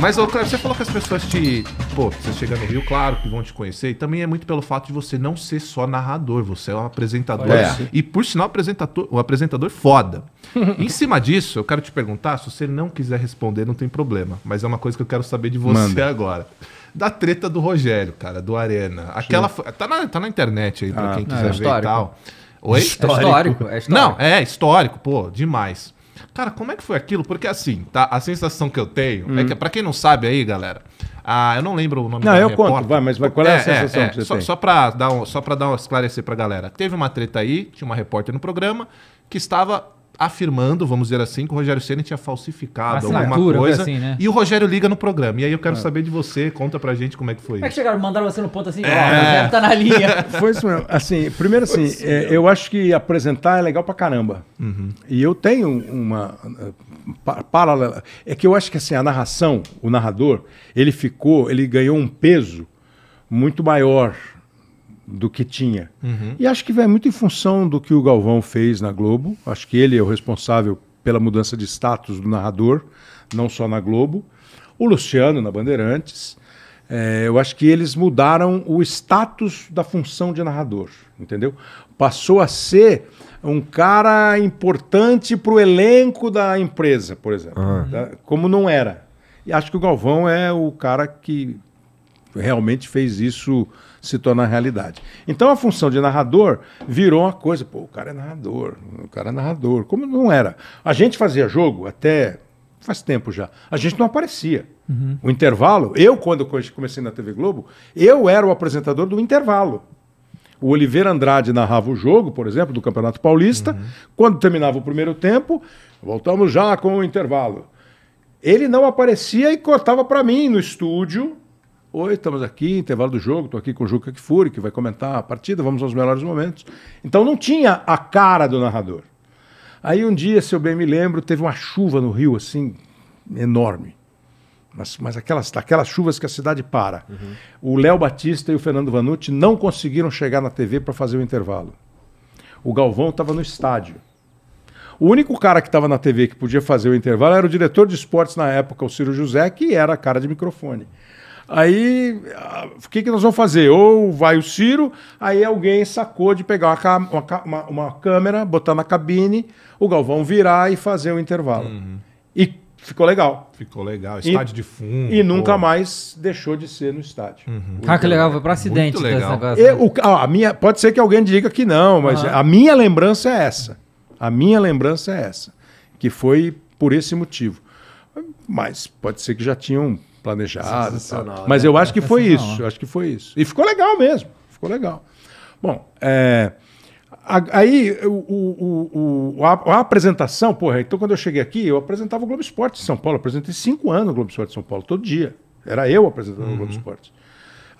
Mas, ô, Cléber, você falou que as pessoas te. Pô, você chega no Rio, claro que vão te conhecer. E também é muito pelo fato de você não ser só narrador, você é um apresentador. É. E, por sinal, apresentador, um apresentador foda. em cima disso, eu quero te perguntar: se você não quiser responder, não tem problema. Mas é uma coisa que eu quero saber de você Manda. agora da treta do Rogério, cara, do Arena. Aquela tá, na, tá na internet aí, pra ah, quem quiser é ver e tal. Oi? É histórico. É histórico, é histórico. Não, é histórico, pô, demais. Cara, como é que foi aquilo? Porque assim, tá? A sensação que eu tenho é hum. que, pra quem não sabe aí, galera, ah, eu não lembro o nome Não, eu repórter. conto, vai, mas qual é, é a é, sensação é, é. que você só, tem? Só dar um, só pra dar um esclarecer pra galera. Teve uma treta aí, tinha uma repórter no programa que estava afirmando, vamos dizer assim, que o Rogério Ceni tinha falsificado alguma coisa. Assim, né? E o Rogério liga no programa. E aí eu quero é. saber de você, conta pra gente como é que foi como é que chegaram, mandaram você no ponto assim, é. oh, o Rogério tá na linha. Foi isso mesmo. Assim, primeiro assim, assim é, eu acho que apresentar é legal pra caramba. Uhum. E eu tenho uma paralela. É que eu acho que assim, a narração, o narrador, ele ficou, ele ganhou um peso muito maior do que tinha. Uhum. E acho que vai muito em função do que o Galvão fez na Globo. Acho que ele é o responsável pela mudança de status do narrador, não só na Globo. O Luciano na Bandeirantes. É, eu acho que eles mudaram o status da função de narrador, entendeu? Passou a ser um cara importante para o elenco da empresa, por exemplo, uhum. como não era. E acho que o Galvão é o cara que realmente fez isso se tornar realidade. Então a função de narrador virou uma coisa, pô, o cara é narrador, o cara é narrador. Como não era? A gente fazia jogo até faz tempo já. A gente não aparecia. Uhum. O intervalo, eu quando comecei na TV Globo, eu era o apresentador do intervalo. O Oliveira Andrade narrava o jogo, por exemplo, do Campeonato Paulista. Uhum. Quando terminava o primeiro tempo, voltamos já com o intervalo. Ele não aparecia e cortava para mim no estúdio Oi, estamos aqui, intervalo do jogo, estou aqui com o Juca Kfouri, que vai comentar a partida, vamos aos melhores momentos. Então não tinha a cara do narrador. Aí um dia, se eu bem me lembro, teve uma chuva no Rio, assim, enorme. Mas, mas aquelas, aquelas chuvas que a cidade para. Uhum. O Léo Batista e o Fernando Vanucci não conseguiram chegar na TV para fazer o intervalo. O Galvão estava no estádio. O único cara que estava na TV que podia fazer o intervalo era o diretor de esportes na época, o Ciro José, que era a cara de microfone. Aí, o que, que nós vamos fazer? Ou vai o Ciro, aí alguém sacou de pegar uma, uma, uma câmera, botar na cabine, o Galvão virar e fazer o intervalo. Uhum. E ficou legal. Ficou legal, estádio e, de fundo. E nunca pô. mais deixou de ser no estádio. Uhum. Ah, que legal, foi para acidente Muito legal. Né? o, a minha, pode ser que alguém diga que não, mas uhum. a minha lembrança é essa. A minha lembrança é essa. Que foi por esse motivo. Mas pode ser que já tinham planejado. Mas né, eu acho que foi isso. Eu acho que foi isso. E ficou legal mesmo. Ficou legal. Bom, é, aí o, o, o, a, a, apresentação, porra, então quando eu cheguei aqui, eu apresentava o Globo Esporte de São Paulo. Eu apresentei cinco anos o Globo Esporte de São Paulo, todo dia. Era eu apresentando uhum. o Globo uhum. Esporte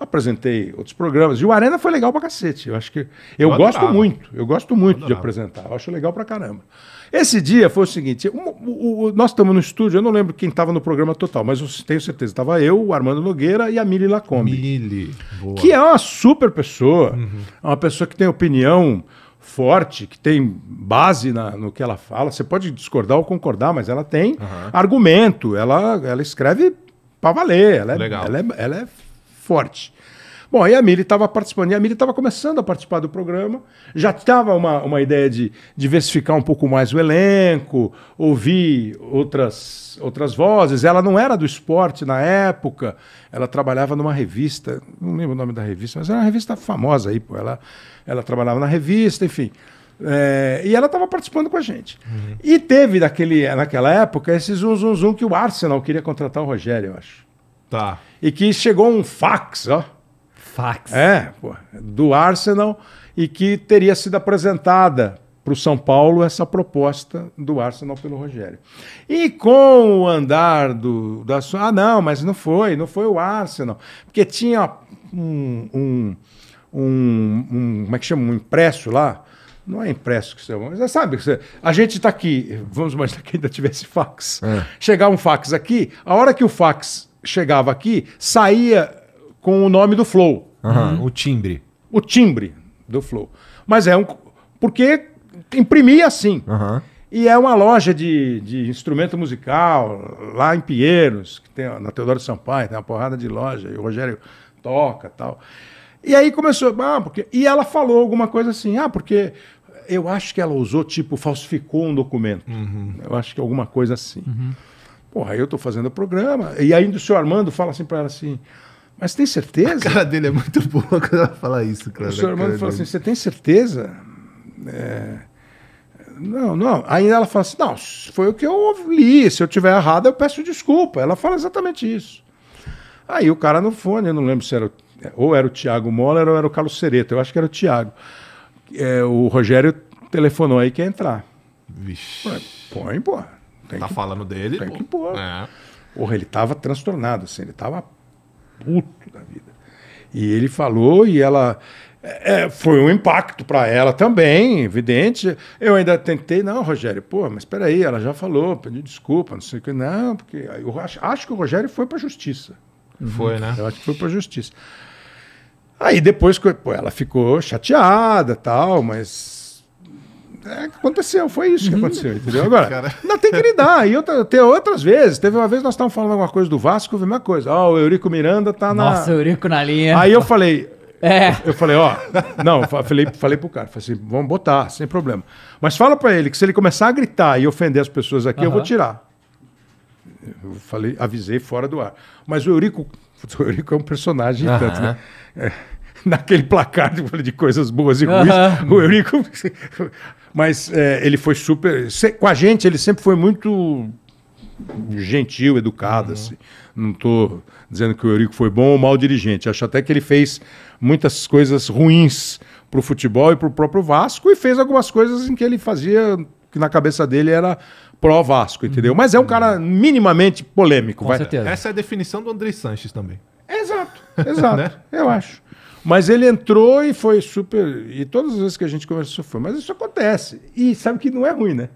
apresentei outros programas. E o Arena foi legal pra cacete. Eu acho que. Eu, eu gosto muito, eu gosto muito eu de apresentar. Eu acho legal pra caramba. Esse dia foi o seguinte: um, o, o, nós estamos no estúdio, eu não lembro quem estava no programa total, mas eu tenho certeza. Estava eu, o Armando Nogueira e a Mili Lacombe. Mili, boa. Que é uma super pessoa, uhum. É uma pessoa que tem opinião forte, que tem base na, no que ela fala. Você pode discordar ou concordar, mas ela tem uhum. argumento, ela, ela escreve para valer, ela é, Legal. Ela é, ela é forte. Bom, aí a Mili estava participando, e a Mili estava começando a participar do programa, já estava uma, uma ideia de diversificar um pouco mais o elenco, ouvir outras, outras vozes. Ela não era do esporte na época, ela trabalhava numa revista, não lembro o nome da revista, mas era uma revista famosa aí, pô. Ela, ela trabalhava na revista, enfim. É, e ela estava participando com a gente. Uhum. E teve daquele naquela época esse zum, zum, zum que o Arsenal queria contratar o Rogério, eu acho. Tá. E que chegou um fax, ó. Fax. É, pô, do Arsenal e que teria sido apresentada para o São Paulo essa proposta do Arsenal pelo Rogério. E com o andar do da sua, ah não, mas não foi, não foi o Arsenal, porque tinha um, um, um, um como é que chama, um impresso lá. Não é impresso que você. Mas sabe, a gente está aqui. Vamos imaginar que ainda tivesse fax. É. Chegar um fax aqui, a hora que o fax chegava aqui, saía com o nome do Flow. Uhum. O timbre. O timbre do Flow. Mas é um. Porque imprimia assim. Uhum. E é uma loja de, de instrumento musical, lá em Pinheiros, que tem, na Teodoro Sampaio, tem uma porrada de loja, e o Rogério toca tal. E aí começou. Ah, porque... E ela falou alguma coisa assim, ah, porque eu acho que ela usou, tipo, falsificou um documento. Uhum. Eu acho que alguma coisa assim. Uhum. Porra, eu estou fazendo o programa. E ainda o senhor Armando fala assim para ela assim. Mas tem certeza? A cara dele é muito boa quando ela fala isso, cara. O né, senhor Armando fala dele. assim: você tem certeza? É... Não, não. Aí ela fala assim: não, foi o que eu li. Se eu tiver errado, eu peço desculpa. Ela fala exatamente isso. Aí o cara no fone, eu não lembro se era ou era o Thiago Moller ou era o Carlos Sereta. Eu acho que era o Thiago. É, o Rogério telefonou aí que ia entrar. Vixe. Põe, pô. Tem tá que, falando dele. Tem pô. que pôr. É. Porra, ele tava transtornado, assim, ele tava puto da vida. E ele falou e ela. É, é foi um impacto para ela também, evidente. Eu ainda tentei, não, Rogério, pô, mas espera aí, ela já falou, pediu desculpa, não sei o que, não, porque eu acho, acho que o Rogério foi para justiça. Uhum. Foi, né? Eu acho que foi para justiça. Aí depois, pô, ela ficou chateada, tal, mas é, aconteceu, foi isso que uhum. aconteceu, entendeu? Agora, ainda não tem que lidar. E outra, tem outras vezes, teve uma vez nós estávamos falando alguma coisa do Vasco, a mesma coisa. Ó, oh, o Eurico Miranda tá na. Nossa, o Eurico na linha. Aí eu falei. É. Eu falei, ó, não, falei, falei pro cara, falei assim, vamos botar, sem problema. Mas fala para ele que se ele começar a gritar e ofender as pessoas aqui, uhum. eu vou tirar. Eu falei, avisei fora do ar. Mas o Eurico, o Eurico é um personagem uhum. tanto, né? É naquele placar de, de, coisas boas e ruins, uhum. o Eurico mas é, ele foi super. com a gente, ele sempre foi muito gentil, educado, uhum. assim. Não estou dizendo que o Eurico foi bom ou mau dirigente. Acho até que ele fez muitas coisas ruins para o futebol e para o próprio Vasco e fez algumas coisas em que ele fazia que na cabeça dele era pró-Vasco, entendeu? Uhum. Mas é um cara minimamente polêmico. Com vai. certeza. Essa é a definição do André Sanches também. Exato, exato. né? Eu acho. Mas ele entrou e foi super. E todas as vezes que a gente conversou foi, mas isso acontece. E sabe que não é ruim, né?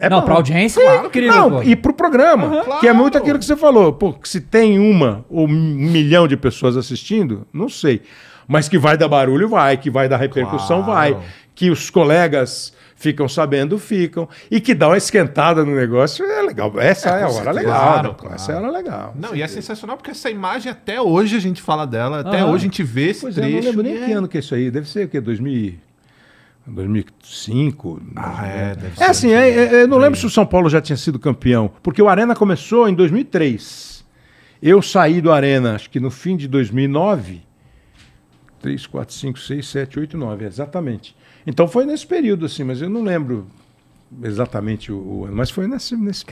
É não, para audiência, Sim, claro, querido. É não, pô. e para o programa, uhum, que é muito aquilo que você falou. Pô, se tem uma ou um milhão de pessoas assistindo, não sei. Mas que vai dar barulho, vai. Que vai dar repercussão, claro. vai que os colegas ficam sabendo, ficam, e que dá uma esquentada no negócio, é legal. Essa é, é a hora legal. Claro, claro. Essa é a hora legal. Não, e é sensacional porque essa imagem até hoje a gente fala dela, até ah, hoje a gente vê esse pois trecho. É, não lembro nem é. que ano que é isso aí, deve ser o quê? 2000 2005. Ah, é, é, deve é ser assim, é, é, é, eu não lembro se o São Paulo já tinha sido campeão, porque o Arena começou em 2003. Eu saí do Arena, acho que no fim de 2009. 3, 4, 5, 6, 7, 8, 9, exatamente. Então foi nesse período, assim, mas eu não lembro exatamente o, ano, mas foi nesse, nesse